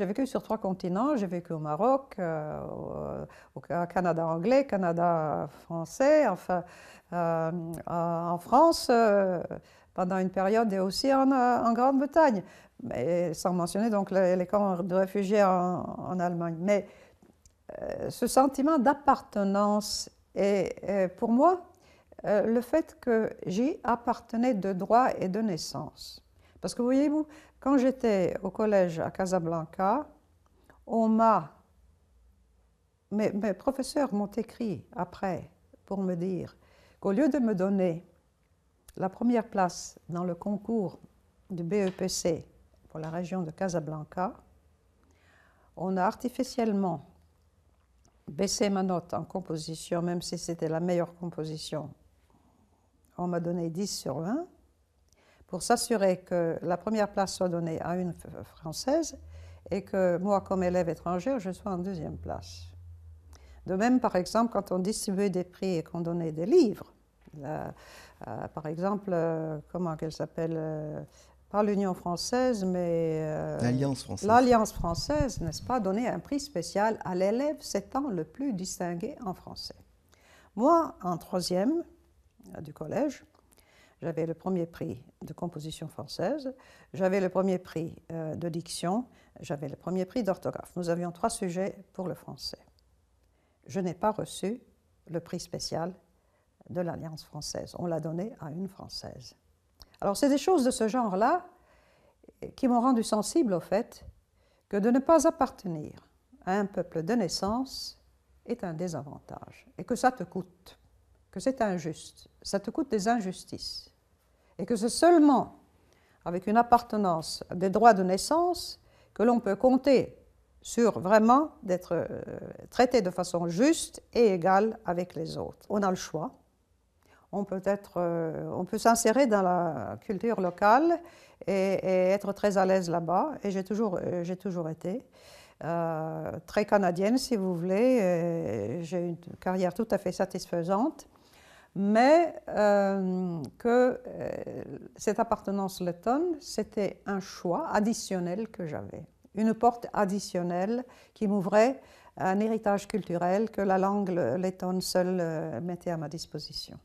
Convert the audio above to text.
J'ai vécu sur trois continents. J'ai vécu au Maroc, euh, au, Canada anglais, Canada français, enfin, euh, euh, en France pendant une période et aussi en, Grande-Bretagne. Mais sans mentionner donc les, camps de réfugiés en, Allemagne. Mais ce sentiment d'appartenance est pour moi le fait que j'y appartenais de droit et de naissance. Parce que voyez-vous, quand j'étais au collège à Casablanca, on m'a. Mes, mes professeurs m'ont écrit après pour me dire qu'au lieu de me donner la première place dans le concours du BEPC pour la région de Casablanca, on a artificiellement baissé ma note en composition, même si c'était la meilleure composition. On m'a donné 10 sur 20 pour s'assurer que la première place soit donnée à une Française et que moi, comme élève étrangère, je sois en deuxième place. De même, par exemple, quand on distribuait des prix et qu'on donnait des livres, euh, par exemple, euh, comment qu'elle s'appelle par euh, Pas l'Union française, mais. L'Alliance française. L'Alliance française, n'est-ce pas Donner un prix spécial à l'élève s'étant le plus distingué en français. Moi, en troisième du collège, j'avais le premier prix de composition française, j'avais le premier prix euh, de diction, j'avais le premier prix d'orthographe. Nous avions trois sujets pour le français. Je n'ai pas reçu le prix spécial de l'Alliance française. On l'a donné à une Française. Alors c'est des choses de ce genre-là qui m'ont rendu sensible au fait que de ne pas appartenir à un peuple de naissance est un désavantage et que ça te coûte, que c'est injuste, ça te coûte des injustices et que c'est seulement avec une appartenance des droits de naissance que l'on peut compter sur vraiment d'être euh, traité de façon juste et égale avec les autres. On a le choix. On peut, être, euh, on peut s'insérer dans la culture locale et, être très à l'aise là-bas. Et j'ai toujours, euh, j'ai toujours été très canadienne, si vous voulez. J'ai une carrière tout à fait satisfaisante mais euh, que euh, cette appartenance lettonne, c'était un choix additionnel que j'avais, une porte additionnelle qui m'ouvrait un héritage culturel que la langue lettonne seule euh, mettait à ma disposition.